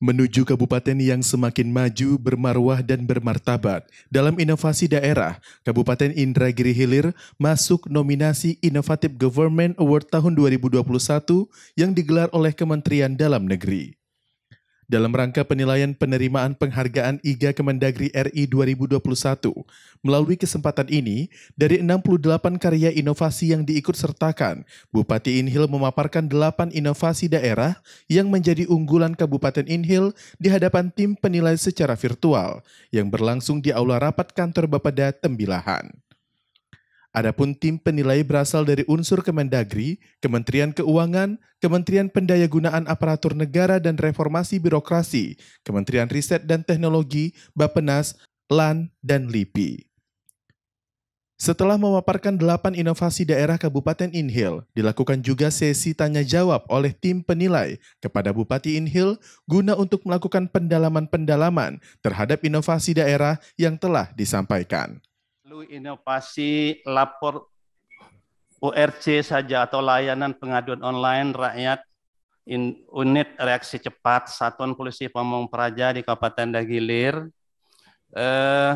menuju kabupaten yang semakin maju, bermarwah, dan bermartabat. Dalam inovasi daerah, Kabupaten Indragiri Hilir masuk nominasi Innovative Government Award tahun 2021 yang digelar oleh Kementerian Dalam Negeri dalam rangka penilaian penerimaan penghargaan IGA Kemendagri RI 2021. Melalui kesempatan ini, dari 68 karya inovasi yang diikut sertakan, Bupati Inhil memaparkan 8 inovasi daerah yang menjadi unggulan Kabupaten Inhil di hadapan tim penilai secara virtual yang berlangsung di Aula Rapat Kantor Bapeda Tembilahan. Adapun tim penilai berasal dari unsur Kemendagri, Kementerian Keuangan, Kementerian Pendayagunaan Aparatur Negara dan Reformasi Birokrasi, Kementerian Riset dan Teknologi, Bapenas, LAN, dan LIPI. Setelah memaparkan delapan inovasi daerah Kabupaten Inhil, dilakukan juga sesi tanya jawab oleh tim penilai kepada Bupati Inhil guna untuk melakukan pendalaman-pendalaman terhadap inovasi daerah yang telah disampaikan. Lu inovasi lapor URC saja atau layanan pengaduan online rakyat in, unit reaksi cepat Satuan Polisi Pamong Praja di Kabupaten Dagilir eh,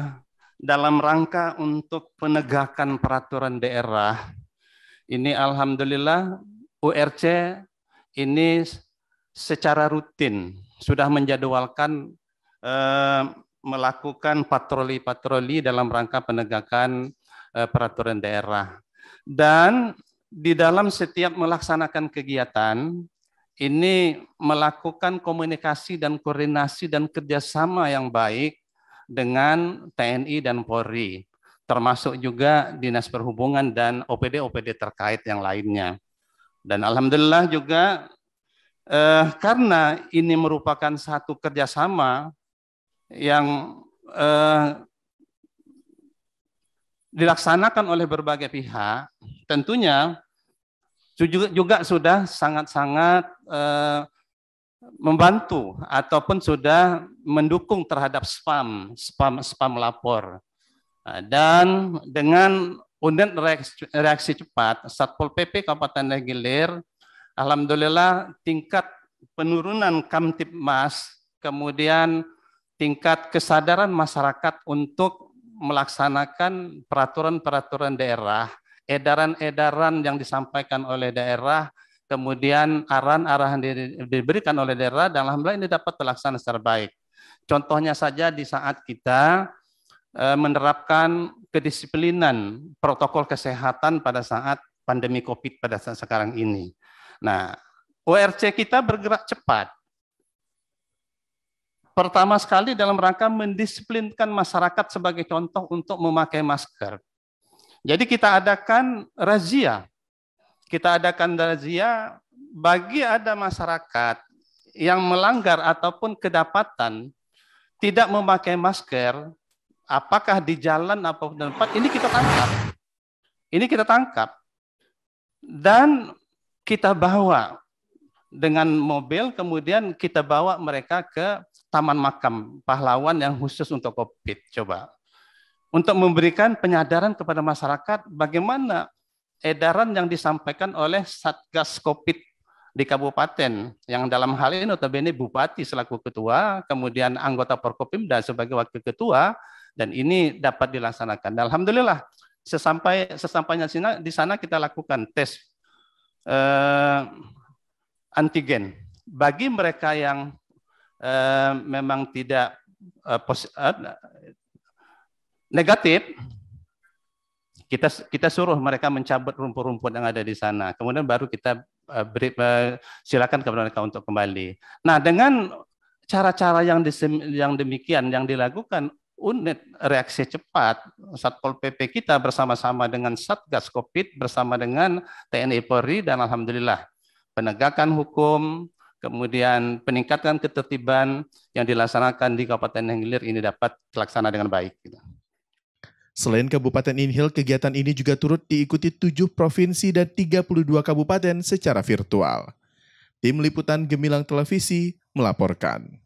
dalam rangka untuk penegakan peraturan daerah ini alhamdulillah URC ini secara rutin sudah menjadwalkan eh, melakukan patroli-patroli dalam rangka penegakan eh, peraturan daerah. Dan di dalam setiap melaksanakan kegiatan, ini melakukan komunikasi dan koordinasi dan kerjasama yang baik dengan TNI dan Polri, termasuk juga Dinas Perhubungan dan OPD-OPD terkait yang lainnya. Dan alhamdulillah juga eh, karena ini merupakan satu kerjasama yang eh, dilaksanakan oleh berbagai pihak tentunya juga, juga sudah sangat-sangat eh, membantu ataupun sudah mendukung terhadap spam, spam, spam lapor. Nah, dan dengan unit reaksi, reaksi cepat, Satpol PP Kabupaten Legilir, alhamdulillah tingkat penurunan Kamtipmas, kemudian tingkat kesadaran masyarakat untuk melaksanakan peraturan-peraturan daerah, edaran-edaran yang disampaikan oleh daerah, kemudian arahan-arahan diberikan oleh daerah, dan alhamdulillah ini dapat terlaksana secara baik. Contohnya saja di saat kita e, menerapkan kedisiplinan protokol kesehatan pada saat pandemi COVID pada saat sekarang ini. Nah, ORC kita bergerak cepat pertama sekali dalam rangka mendisiplinkan masyarakat sebagai contoh untuk memakai masker. Jadi kita adakan razia. Kita adakan razia bagi ada masyarakat yang melanggar ataupun kedapatan tidak memakai masker, apakah di jalan di tempat, ini kita tangkap. Ini kita tangkap. Dan kita bawa dengan mobil kemudian kita bawa mereka ke taman makam pahlawan yang khusus untuk COVID. Coba untuk memberikan penyadaran kepada masyarakat bagaimana edaran yang disampaikan oleh Satgas COVID di kabupaten yang dalam hal ini notabene bupati selaku ketua, kemudian anggota Porkopimda sebagai wakil ketua dan ini dapat dilaksanakan. Dan Alhamdulillah sesampai sesampainya di sana kita lakukan tes eh, antigen. Bagi mereka yang eh, memang tidak eh, eh negatif, kita kita suruh mereka mencabut rumput-rumput yang ada di sana. Kemudian baru kita eh, beri, silakan kepada mereka untuk kembali. Nah dengan cara-cara yang yang demikian yang dilakukan unit reaksi cepat Satpol PP kita bersama-sama dengan Satgas Covid bersama dengan TNI Polri dan alhamdulillah penegakan hukum, kemudian peningkatan ketertiban yang dilaksanakan di Kabupaten Hilir ini dapat terlaksana dengan baik. Gitu. Selain Kabupaten Inhil, kegiatan ini juga turut diikuti tujuh provinsi dan 32 kabupaten secara virtual. Tim Liputan Gemilang Televisi melaporkan.